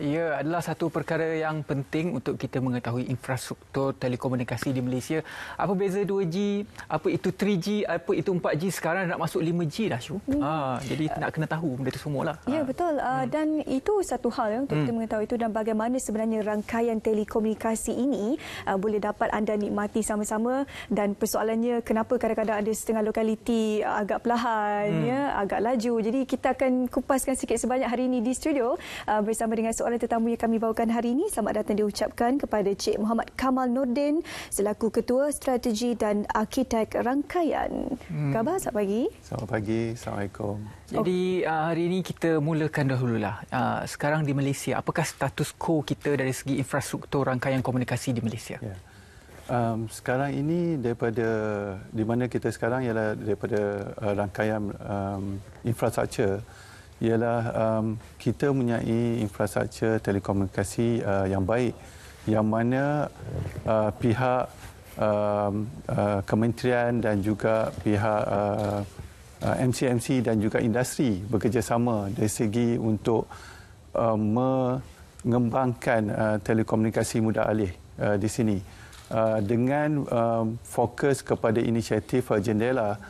Ia adalah satu perkara yang penting untuk kita mengetahui infrastruktur telekomunikasi di Malaysia. Apa beza 2G, apa itu 3G, apa itu 4G, sekarang nak masuk 5G dah, Syu. Hmm. Ha, jadi nak kena tahu benda itu semualah. Ya, ha. betul. Ah, hmm. Dan itu satu hal ya untuk hmm. kita mengetahui itu dan bagaimana sebenarnya rangkaian telekomunikasi ini ah, boleh dapat anda nikmati sama-sama. Dan persoalannya kenapa kadang-kadang ada setengah lokaliti agak perlahan, hmm. ya, agak laju. Jadi kita akan kupaskan sikit sebanyak hari ini di studio ah, bersama dengan seorang seorang tetamu yang kami bawakan hari ini. Selamat datang diucapkan kepada Cik Muhammad Kamal Nordin selaku Ketua Strategi dan Arkitek Rangkaian. Hmm. Khabar, selamat pagi. Selamat pagi. Assalamualaikum. Jadi uh, hari ini kita mulakan dahulu lah. Uh, sekarang di Malaysia, apakah status quo kita dari segi infrastruktur rangkaian komunikasi di Malaysia? Ya. Um, sekarang ini daripada di mana kita sekarang ialah daripada uh, rangkaian um, infrastruktur ialah um, kita mempunyai infrastruktur telekomunikasi uh, yang baik yang mana uh, pihak uh, uh, kementerian dan juga pihak uh, uh, MCMC dan juga industri bekerjasama dari segi untuk uh, mengembangkan uh, telekomunikasi mudah alih uh, di sini uh, dengan um, fokus kepada inisiatif uh, jendela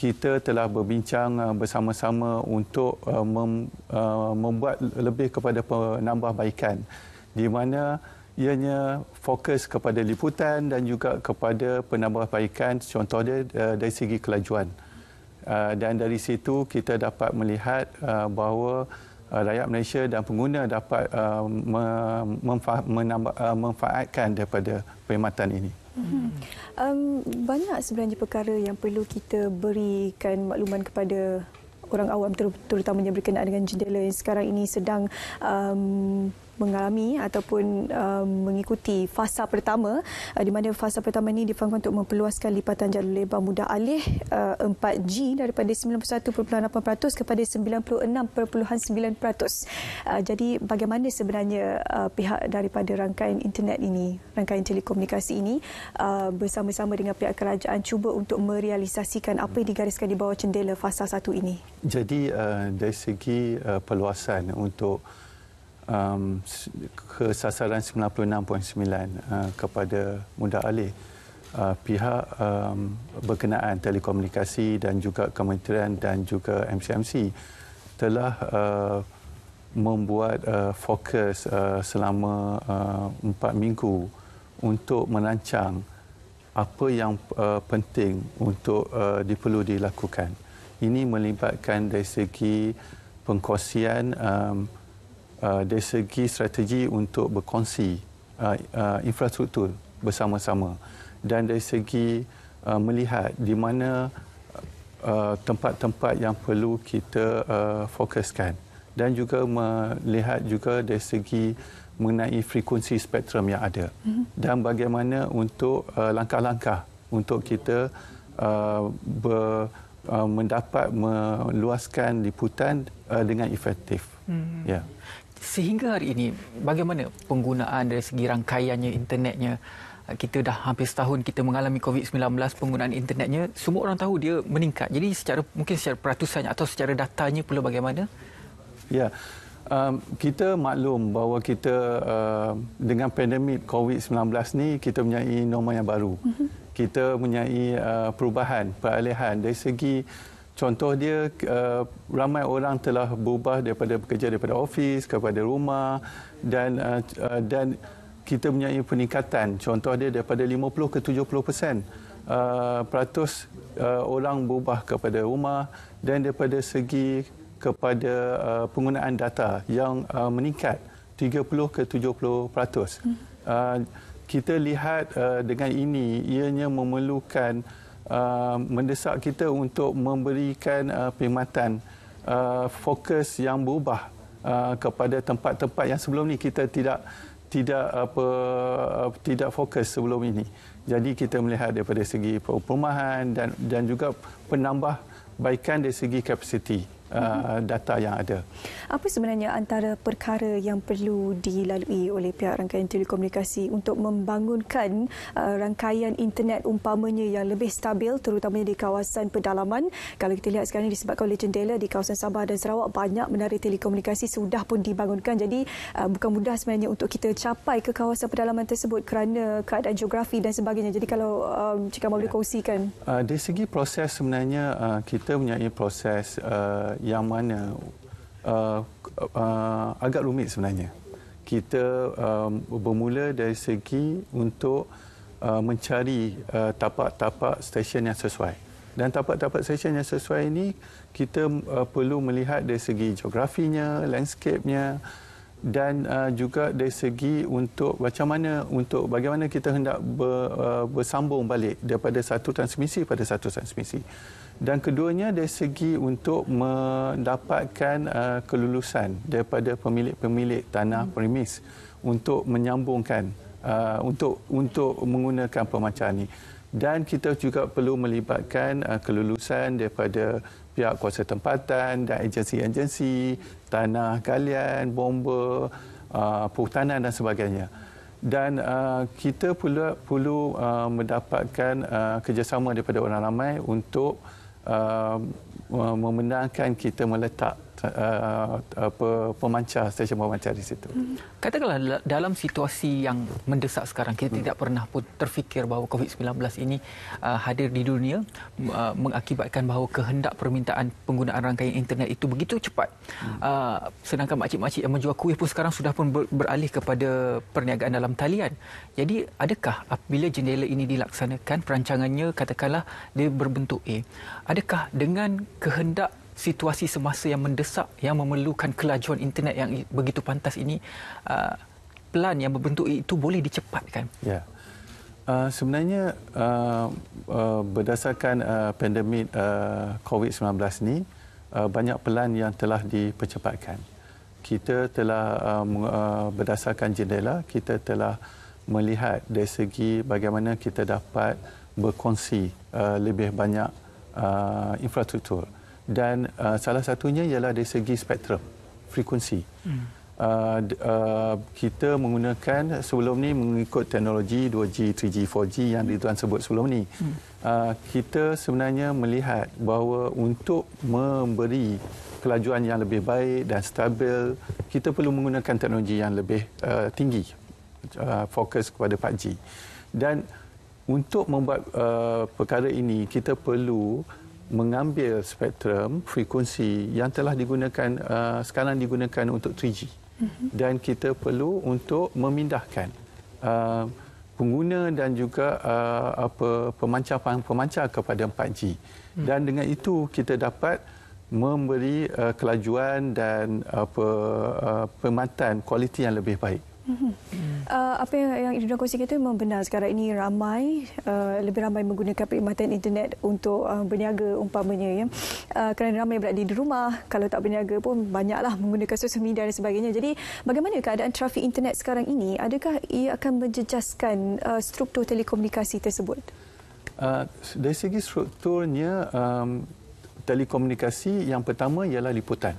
kita telah berbincang uh, bersama-sama untuk uh, uh, membuat lebih kepada penambahbaikan di mana ianya fokus kepada liputan dan juga kepada penambahbaikan contohnya dari segi kelajuan dan dari situ kita dapat melihat bahawa rakyat Malaysia dan pengguna dapat memanfaatkan daripada perkhidmatan ini Hmm. Um, banyak sebenarnya perkara yang perlu kita berikan makluman kepada orang awam terutamanya berkenaan dengan jendela yang sekarang ini sedang um, mengalami ataupun um, mengikuti fasa pertama uh, di mana fasa pertama ini difahamkan untuk memperluaskan lipatan jalur lebar mudah alih uh, 4G daripada 91.8% kepada 96.9%. Uh, jadi bagaimana sebenarnya uh, pihak daripada rangkaian internet ini, rangkaian telekomunikasi ini uh, bersama-sama dengan pihak kerajaan cuba untuk merealisasikan apa yang digariskan di bawah cendela fasa satu ini? Jadi uh, dari segi uh, perluasan untuk um, ke sasaran 96.9 uh, kepada Muda alih uh, pihak um, berkenaan telekomunikasi dan juga kementerian dan juga MCMC telah uh, membuat uh, fokus uh, selama uh, empat uh, minggu untuk merancang apa yang uh, penting untuk uh, diperlu dilakukan. Ini melibatkan dari segi pengkosian um, Uh, dari segi strategi untuk berkongsi uh, uh, infrastruktur bersama-sama dan dari segi uh, melihat di mana uh, tempat-tempat uh, yang perlu kita uh, fokuskan dan juga melihat juga dari segi mengenai frekuensi spektrum yang ada mm-hmm. dan bagaimana untuk uh, langkah-langkah untuk kita uh, ber, uh, mendapat meluaskan liputan uh, dengan efektif. Mm-hmm. Ya. Yeah sehingga hari ini bagaimana penggunaan dari segi rangkaiannya internetnya uh, kita dah hampir setahun kita mengalami COVID-19 penggunaan internetnya semua orang tahu dia meningkat jadi secara mungkin secara peratusannya atau secara datanya pula bagaimana ya um, kita maklum bahawa kita uh, dengan pandemik COVID-19 ni kita mempunyai norma yang baru mhm. kita mempunyai uh, perubahan peralihan dari segi Contoh dia uh, ramai orang telah berubah daripada bekerja daripada office kepada rumah dan uh, uh, dan kita mempunyai peningkatan. Contoh dia daripada 50 ke 70% uh, peratus uh, orang berubah kepada rumah dan daripada segi kepada uh, penggunaan data yang uh, meningkat 30 ke 70%. Hmm. Uh, kita lihat uh, dengan ini ianya memerlukan Uh, mendesak kita untuk memberikan uh, perkhidmatan uh, fokus yang berubah uh, kepada tempat-tempat yang sebelum ni kita tidak tidak apa uh, tidak fokus sebelum ini. Jadi kita melihat daripada segi perumahan dan dan juga penambah baikan dari segi kapasiti uh, data yang ada. Apa sebenarnya antara perkara yang perlu dilalui oleh pihak rangkaian telekomunikasi untuk membangunkan uh, rangkaian internet umpamanya yang lebih stabil terutamanya di kawasan pedalaman? Kalau kita lihat sekarang disebabkan oleh jendela di kawasan Sabah dan Sarawak banyak menara telekomunikasi sudah pun dibangunkan. Jadi uh, bukan mudah sebenarnya untuk kita capai ke kawasan pedalaman tersebut kerana keadaan geografi dan sebagainya. Jadi kalau um, Cik Amal boleh ya. kongsikan. Uh, dari segi proses sebenarnya uh, kita mempunyai proses uh, yang mana uh, uh, agak rumit sebenarnya. Kita uh, bermula dari segi untuk uh, mencari uh, tapak-tapak stesen yang sesuai. Dan tapak-tapak stesen yang sesuai ini kita uh, perlu melihat dari segi geografinya, landscape-nya dan uh, juga dari segi untuk macam mana untuk bagaimana kita hendak ber, uh, bersambung balik daripada satu transmisi pada satu transmisi dan keduanya dari segi untuk mendapatkan uh, kelulusan daripada pemilik-pemilik tanah hmm. premis untuk menyambungkan uh, untuk untuk menggunakan pemacaan ini dan kita juga perlu melibatkan uh, kelulusan daripada pihak kuasa tempatan dan agensi-agensi tanah galian, bomba, uh, perhutanan dan sebagainya. Dan uh, kita pula perlu uh, mendapatkan uh, kerjasama daripada orang ramai untuk uh, um, membenarkan kita meletak uh, apa pemancar stesen pemancar di situ. Hmm. Katakanlah dalam situasi yang mendesak sekarang kita hmm. tidak pernah pun terfikir bahawa COVID-19 ini uh, hadir di dunia uh, mengakibatkan bahawa kehendak permintaan penggunaan rangkaian internet itu begitu cepat. Hmm. Uh, sedangkan makcik-makcik yang menjual kuih pun sekarang sudah pun beralih kepada perniagaan dalam talian. Jadi adakah apabila jendela ini dilaksanakan perancangannya katakanlah dia berbentuk A. Adakah dengan kehendak situasi semasa yang mendesak yang memerlukan kelajuan internet yang begitu pantas ini uh, pelan yang berbentuk itu boleh dicepatkan. Ya. Uh, sebenarnya uh, uh, berdasarkan uh, pandemik uh, COVID-19 ni uh, banyak pelan yang telah dipercepatkan. Kita telah uh, uh, berdasarkan jendela kita telah melihat dari segi bagaimana kita dapat berkongsi uh, lebih banyak uh, infrastruktur. Uh, dan uh, salah satunya ialah dari segi spektrum frekuensi. Hmm. Uh, uh, kita menggunakan sebelum ni mengikut teknologi 2G, 3G, 4G yang dituan sebut sebelum ni. Hmm. Uh, kita sebenarnya melihat bahawa untuk memberi kelajuan yang lebih baik dan stabil, kita perlu menggunakan teknologi yang lebih uh, tinggi. Uh, fokus kepada 4G. Dan untuk membuat uh, perkara ini, kita perlu mengambil spektrum frekuensi yang telah digunakan uh, sekarang digunakan untuk 3G mhm. dan kita perlu untuk memindahkan uh, pengguna dan juga uh, apa pemancar pemancar kepada 4G hmm. dan dengan itu kita dapat memberi uh, kelajuan dan apa uh, pematan kualiti yang lebih baik Mm-hmm. Uh, apa yang, yang Irina kongsikan itu memang benar sekarang ini ramai uh, lebih ramai menggunakan perkhidmatan internet untuk uh, berniaga umpamanya ya. Uh, kerana ramai berada di rumah kalau tak berniaga pun banyaklah menggunakan sosial media dan sebagainya. Jadi bagaimana keadaan trafik internet sekarang ini? Adakah ia akan menjejaskan uh, struktur telekomunikasi tersebut? Uh, dari segi strukturnya um, telekomunikasi yang pertama ialah liputan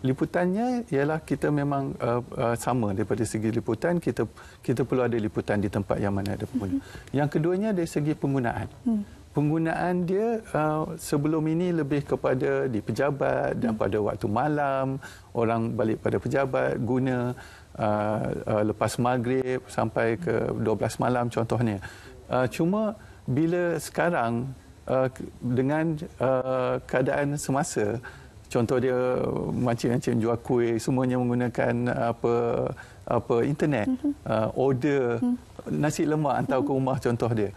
liputannya ialah kita memang uh, uh, sama daripada segi liputan kita kita perlu ada liputan di tempat yang mana ada pemula. Mm-hmm. Yang keduanya dari segi penggunaan. Mm. Penggunaan dia uh, sebelum ini lebih kepada di pejabat mm. dan pada waktu malam orang balik pada pejabat guna uh, uh, lepas maghrib sampai ke 12 malam contohnya. Uh, cuma bila sekarang uh, dengan uh, keadaan semasa contoh dia macam-macam jual kuih semuanya menggunakan apa apa internet mm-hmm. uh, order mm-hmm. nasi lemak atau mm-hmm. ke mhm. rumah contoh dia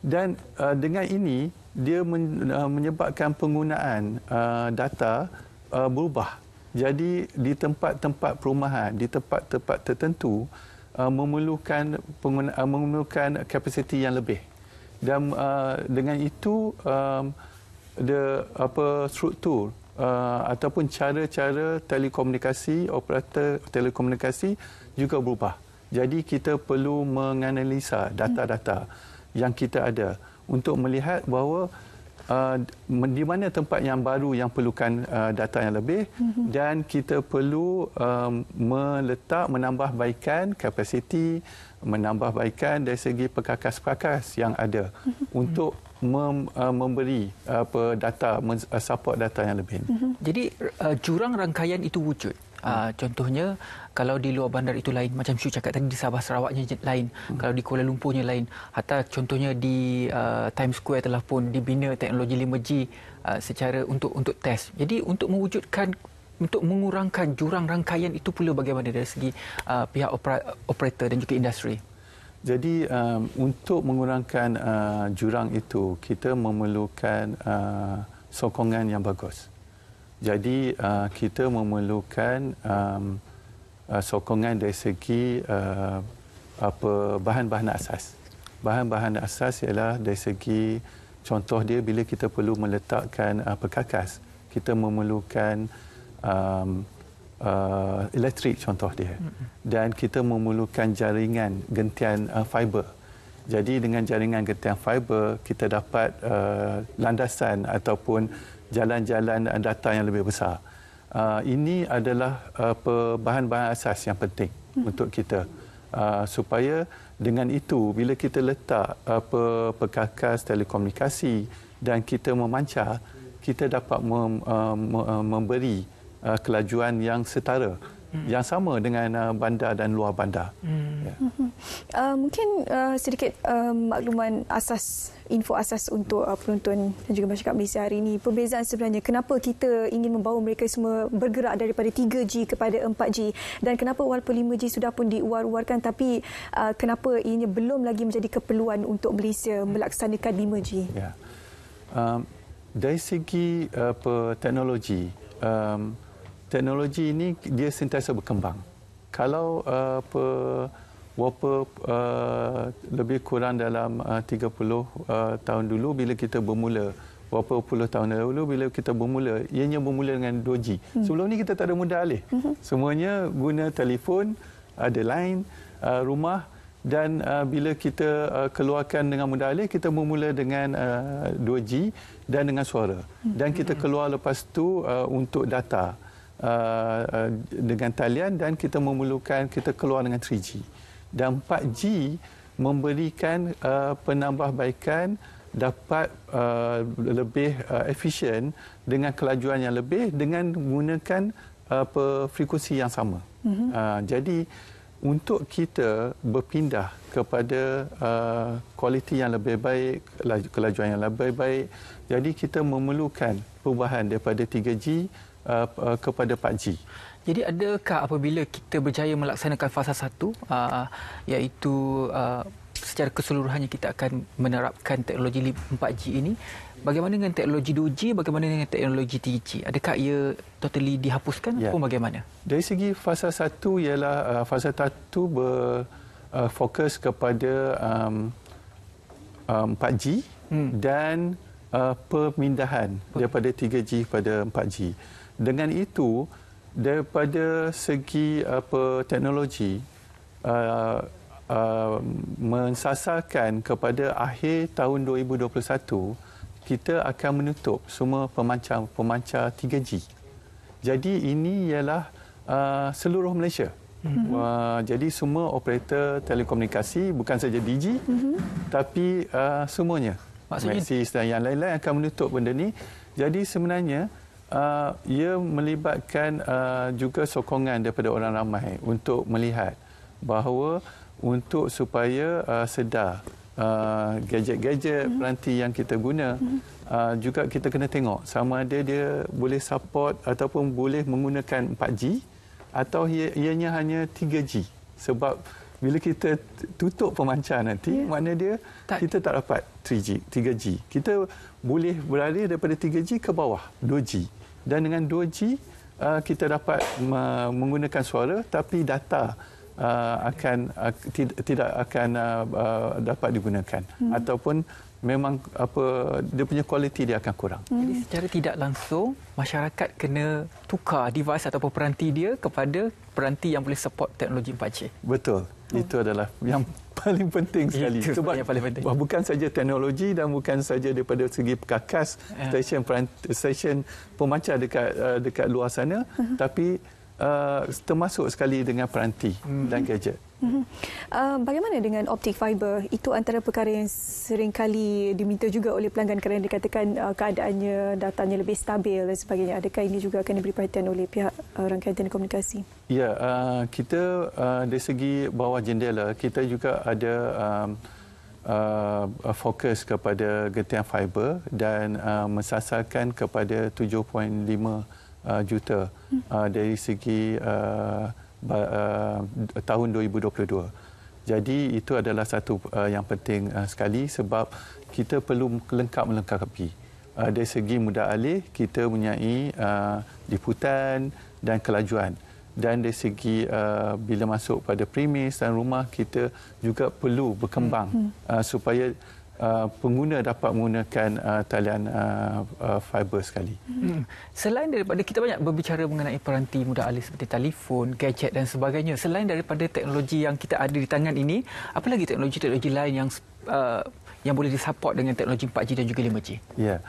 dan uh, dengan ini dia men, uh, menyebabkan penggunaan uh, data uh, berubah jadi di tempat-tempat perumahan di tempat-tempat tertentu uh, memerlukan pengguna, uh, memerlukan kapasiti yang lebih dan uh, dengan itu um, the apa struktur uh, ataupun cara-cara telekomunikasi operator telekomunikasi juga berubah. Jadi kita perlu menganalisa data-data yang kita ada untuk melihat bahawa uh, di mana tempat yang baru yang perlukan uh, data yang lebih mhm. dan kita perlu um, meletak menambah baikan kapasiti menambah baikan dari segi perkakas-perkakas yang ada mhm. untuk mem, uh, memberi uh, apa data men, uh, support data yang lebih. Mm-hmm. Jadi uh, jurang rangkaian itu wujud. Hmm. Uh, contohnya kalau di luar bandar itu lain macam Syu cakap tadi di Sabah Sarawaknya lain hmm. kalau di Kuala Lumpurnya lain hatta contohnya di uh, Times Square telah pun dibina teknologi 5G uh, secara untuk untuk test jadi untuk mewujudkan untuk mengurangkan jurang rangkaian itu pula bagaimana dari segi uh, pihak opera, operator dan juga industri jadi um, untuk mengurangkan uh, jurang itu kita memerlukan uh, sokongan yang bagus. Jadi uh, kita memerlukan um, uh, sokongan dari segi uh, apa bahan-bahan asas. Bahan-bahan asas ialah dari segi contoh dia bila kita perlu meletakkan uh, perkakas, kita memerlukan um, uh, elektrik contoh dia. Dan kita memerlukan jaringan gentian uh, fiber. Jadi dengan jaringan gentian fiber kita dapat uh, landasan ataupun jalan-jalan data yang lebih besar. Uh, ini adalah uh, bahan-bahan asas yang penting untuk kita uh, supaya dengan itu bila kita letak apa uh, perkakas telekomunikasi dan kita memancar kita dapat mem, uh, uh memberi uh, kelajuan yang setara hmm. yang sama dengan uh, bandar dan luar bandar. Hmm. Yeah. Mm-hmm. Uh, mungkin uh, sedikit uh, makluman asas info asas untuk uh, penonton dan juga masyarakat Malaysia hari ini. Perbezaan sebenarnya kenapa kita ingin membawa mereka semua bergerak daripada 3G kepada 4G dan kenapa walaupun 5G sudah pun diuar-uarkan tapi uh, kenapa ianya belum lagi menjadi keperluan untuk Malaysia melaksanakan 5G. Ya. Yeah. Um, dari segi uh, teknologi um, teknologi ini dia sentiasa berkembang. Kalau uh, apa uh, lebih kurang dalam uh, 30 uh, tahun dulu bila kita bermula berapa puluh tahun dahulu bila kita bermula ianya bermula dengan 2G hmm. sebelum ni kita tak ada muda alih hmm. semuanya guna telefon ada line uh, rumah dan uh, bila kita uh, keluarkan dengan muda alih kita bermula dengan uh, 2G dan dengan suara hmm. dan kita hmm. keluar lepas tu uh, untuk data hmm uh, uh, dengan talian dan kita memerlukan kita keluar dengan 3G. Dan 4G memberikan uh, penambahbaikan dapat uh, lebih uh, efisien dengan kelajuan yang lebih dengan menggunakan uh, frekuensi yang sama. Mm-hmm. Uh, jadi untuk kita berpindah kepada uh, kualiti uh, yang lebih baik, kelajuan yang lebih baik, jadi kita memerlukan perubahan daripada 3G Uh, uh, kepada Pak G. Jadi adakah apabila kita berjaya melaksanakan fasa satu, uh, iaitu uh, secara keseluruhannya kita akan menerapkan teknologi 4G ini bagaimana dengan teknologi 2G bagaimana dengan teknologi 3G adakah ia totally dihapuskan ya. atau bagaimana Dari segi fasa satu ialah uh, fasa satu berfokus uh, kepada um, um, 4G hmm. dan uh, pemindahan daripada 3G kepada 4G dengan itu daripada segi apa teknologi uh, uh, mensasarkan kepada akhir tahun 2021 kita akan menutup semua pemancar pemancar 3G. Jadi ini ialah uh, seluruh Malaysia. Mm-hmm. Uh, jadi semua operator telekomunikasi bukan saja DG mm-hmm. tapi uh, semuanya. Maksudnya Maxis dan yang lain-lain akan menutup benda ni. Jadi sebenarnya uh, ia melibatkan uh, juga sokongan daripada orang ramai untuk melihat bahawa untuk supaya uh, sedar gadget-gadget uh, peranti yang kita guna uh, juga kita kena tengok sama ada dia boleh support ataupun boleh menggunakan 4G atau ianya hanya 3G sebab bila kita tutup pemancar nanti yeah. makna dia tak. kita tak dapat 3G 3G kita boleh berada daripada 3G ke bawah 2G dan dengan 2G uh, kita dapat menggunakan suara tapi data uh, akan uh, tid- tidak akan uh, uh, dapat digunakan hmm. ataupun memang apa dia punya kualiti dia akan kurang. Hmm. Jadi secara tidak langsung masyarakat kena tukar device atau peranti dia kepada peranti yang boleh support teknologi 4G. Betul. Hmm. Itu adalah yang paling penting sekali. Itu Sebab yang paling penting. Bukan saja teknologi dan bukan saja daripada segi perkakas yeah. stesen stesen pemancar dekat uh, dekat luar sana uh-huh. tapi uh, termasuk sekali dengan peranti hmm. dan gadget. Mm-hmm. Uh, bagaimana dengan optik fiber? Itu antara perkara yang sering kali diminta juga oleh pelanggan kerana dikatakan uh, keadaannya, datanya lebih stabil dan sebagainya. Adakah ini juga akan diberi perhatian oleh pihak uh, rangkaian komunikasi? Ya, yeah, uh, kita uh, dari segi bawah jendela, kita juga ada um, uh, fokus kepada getihan fiber dan uh, mensasarkan kepada 7.5 juta uh, juta uh, dari segi uh, uh, tahun 2022. Jadi itu adalah satu uh, yang penting uh, sekali sebab kita perlu lengkap melengkapi. Uh, dari segi mudah alih, kita mempunyai uh, dan kelajuan. Dan dari segi uh, bila masuk pada premis dan rumah, kita juga perlu berkembang hmm, hmm. uh, supaya... Uh, pengguna dapat menggunakan uh, talian uh, uh, fiber sekali. Hmm. Selain daripada kita banyak berbicara mengenai peranti mudah alih seperti telefon, gadget dan sebagainya. Selain daripada teknologi yang kita ada di tangan ini, apa lagi teknologi-teknologi lain yang uh, yang boleh disupport dengan teknologi 4G dan juga 5G? Ya. Yeah.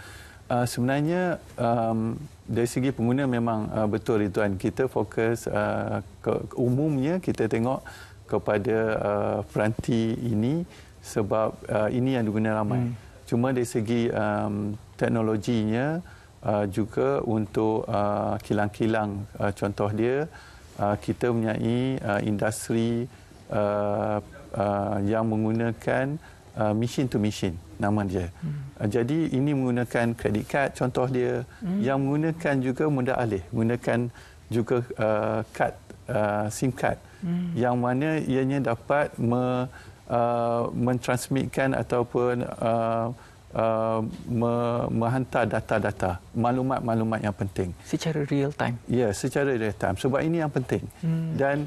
Uh, sebenarnya um, dari segi pengguna memang uh, betul itu kan kita fokus uh, ke, umumnya kita tengok kepada uh, peranti ini sebab uh, ini yang digunakan ramai. Hmm. Cuma dari segi um, teknologinya uh, juga untuk uh, kilang-kilang uh, contoh dia uh, kita mempunyai uh, industri uh, uh, yang menggunakan uh, machine to machine nama dia. Hmm. Uh, jadi ini menggunakan kredit kad contoh dia hmm. yang menggunakan juga muda alih menggunakan juga uh, kad uh, SIM card hmm. yang mana ianya dapat me, uh, mentransmitkan ataupun uh, uh, me- menghantar data-data, maklumat-maklumat yang penting. Secara real time. Ya, yeah, secara real time. Sebab ini yang penting. Hmm. Dan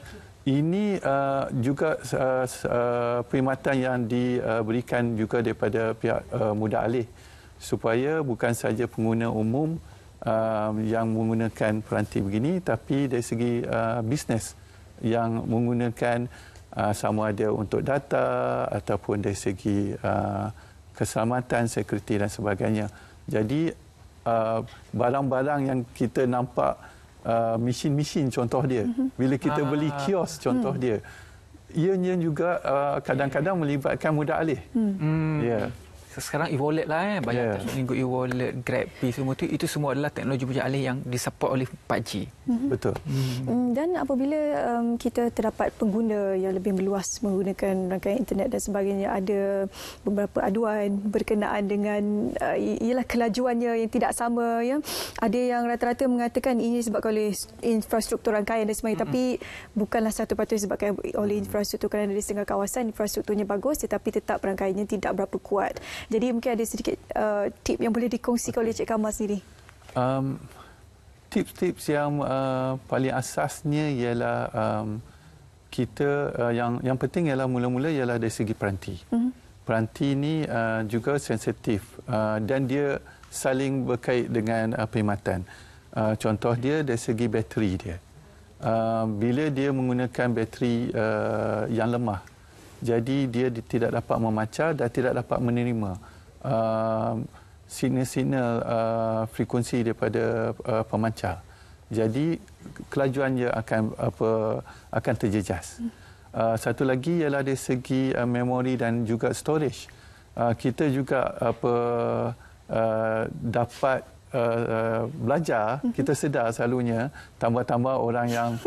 ini uh, juga uh, uh perkhidmatan yang diberikan uh, juga daripada pihak uh, muda alih supaya bukan saja pengguna umum uh, yang menggunakan peranti begini tapi dari segi uh, bisnes yang menggunakan Ah, sama ada untuk data ataupun dari segi ah, keselamatan, sekuriti dan sebagainya. Jadi ah, barang-barang yang kita nampak mesin-mesin contoh dia, mhm. bila kita beli kios contoh hmm. dia, ianya juga kadang-kadang melibatkan muda alih. Hmm. hmm. Yeah sekarang e-wallet lah eh banyak yeah. tengok e-wallet grab pay semua tu itu semua adalah teknologi bujang alih yang disupport oleh 4G mm-hmm. betul mm-hmm. Mm, dan apabila um, kita terdapat pengguna yang lebih meluas menggunakan rangkaian internet dan sebagainya ada beberapa aduan berkenaan dengan uh, ialah kelajuannya yang tidak sama ya ada yang rata-rata mengatakan ini sebab oleh infrastruktur rangkaian dan sebagainya mm-hmm. tapi bukanlah satu patut sebab oleh infrastruktur kerana dari setengah kawasan infrastrukturnya bagus tetapi tetap rangkaiannya tidak berapa kuat jadi mungkin ada sedikit uh, tip yang boleh dikongsi okay. oleh Cik Kamal sendiri. Um, tips-tips yang uh, paling asasnya ialah um, kita uh, yang yang penting ialah mula-mula ialah dari segi peranti. Mm-hmm. Peranti ini uh, juga sensitif uh, dan dia saling berkait dengan uh, perkhidmatan. Uh, contoh dia dari segi bateri dia. Uh, bila dia menggunakan bateri uh, yang lemah, jadi dia tidak dapat memaca dan tidak dapat menerima uh, sinyal-sinyal uh, frekuensi daripada uh, pemancar. Jadi kelajuannya akan apa akan terjejas. Hmm. Uh, satu lagi ialah dari segi uh, memori dan juga storage. Uh, kita juga apa uh, dapat uh, uh, belajar, hmm. kita sedar selalunya tambah-tambah orang yang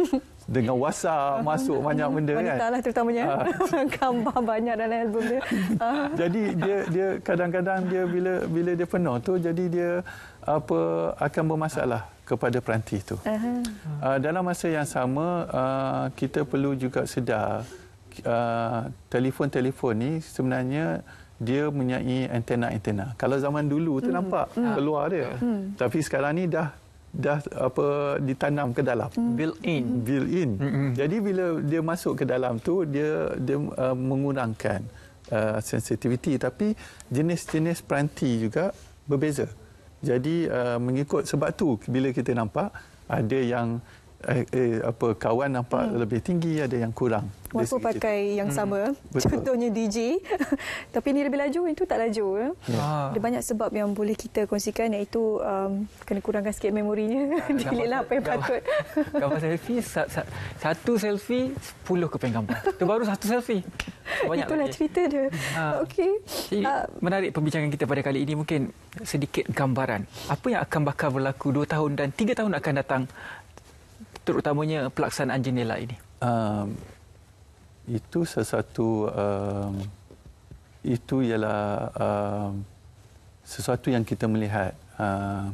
dengan WhatsApp uh, masuk banyak benda kan. Lah terutamanya uh, gambar banyak dalam album dia. Ah. Jadi dia dia kadang-kadang dia bila bila dia penuh tu jadi dia apa akan bermasalah kepada peranti itu. Uh-huh. Ah, dalam masa yang sama kita perlu juga sedar telefon-telefon ni sebenarnya dia menyanyi antena-antena. Kalau zaman dulu tu mm. nampak hmm. keluar dia. Mm. Tapi sekarang ni dah dah apa ditanam ke dalam mm. built in hmm. built in hmm jadi bila dia masuk ke dalam tu dia dia uh, mengurangkan uh, sensitivity tapi jenis-jenis peranti juga berbeza jadi uh, mengikut sebab tu bila kita nampak ada yang eh, eh, apa kawan nampak hmm. lebih tinggi ada yang kurang walaupun pakai itu. yang hmm. sama hmm. contohnya DJ tapi ni lebih laju itu tak laju eh. ya. ah. ada banyak sebab yang boleh kita kongsikan iaitu um, kena kurangkan sikit memorinya ah, delete lah apa yang patut gambar selfie satu selfie sepuluh keping gambar itu baru satu selfie banyak itulah lagi. cerita dia ah. okey ah. menarik perbincangan kita pada kali ini mungkin sedikit gambaran apa yang akan bakal berlaku 2 tahun dan 3 tahun akan datang terutamanya pelaksanaan jendela ini? Um, itu sesuatu um, itu ialah um, sesuatu yang kita melihat uh,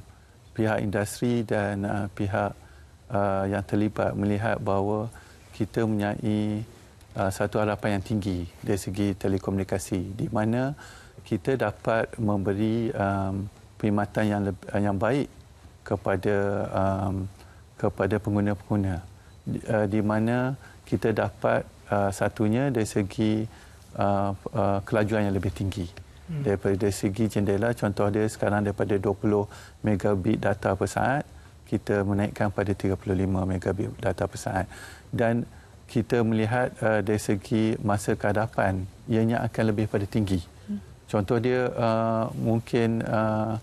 pihak industri dan uh, pihak uh, yang terlibat melihat bahawa kita menyai uh, satu harapan yang tinggi dari segi telekomunikasi di mana kita dapat memberi um, perkhidmatan yang lebih, yang baik kepada um, kepada pengguna-pengguna uh, di mana kita dapat uh, satunya dari segi uh, uh, kelajuan yang lebih tinggi hmm. daripada dari segi jendela contoh dia sekarang daripada 20 megabit data per saat kita menaikkan pada 35 megabit data per saat dan kita melihat uh, dari segi masa kehadapan ianya akan lebih pada tinggi hmm. contoh dia uh, mungkin uh,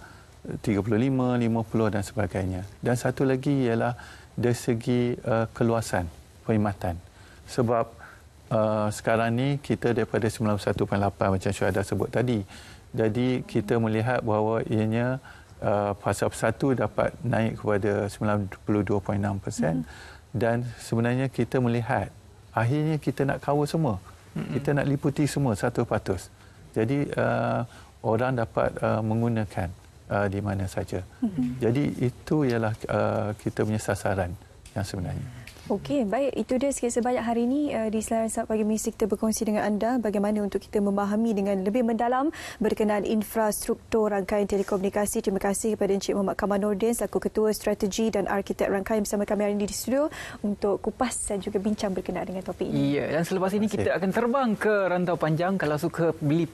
35, 50 dan sebagainya. Dan satu lagi ialah dari segi uh, keluasan perkhidmatan. Sebab uh, sekarang ni kita daripada 91.8 macam saya ada sebut tadi. Jadi kita melihat bahawa ianya uh, pasal satu dapat naik kepada 92.6% mm-hmm. dan sebenarnya kita melihat akhirnya kita nak kawal semua. Mm-hmm. Kita nak liputi semua satu patus. Jadi uh, orang dapat uh, menggunakan uh, di mana saja. Hmm. Jadi itu ialah uh, kita punya sasaran yang sebenarnya. Okey, baik. Itu dia sikit sebanyak hari ini uh, di Selarang Sabah Pagi Mesti kita berkongsi dengan anda bagaimana untuk kita memahami dengan lebih mendalam berkenaan infrastruktur rangkaian telekomunikasi. Terima kasih kepada Encik Muhammad Kamal Nordin selaku Ketua Strategi dan Arkitek Rangkaian bersama kami hari ini di studio untuk kupas dan juga bincang berkenaan dengan topik ini. Ya, dan selepas ini kita akan terbang ke rantau panjang. Kalau suka beli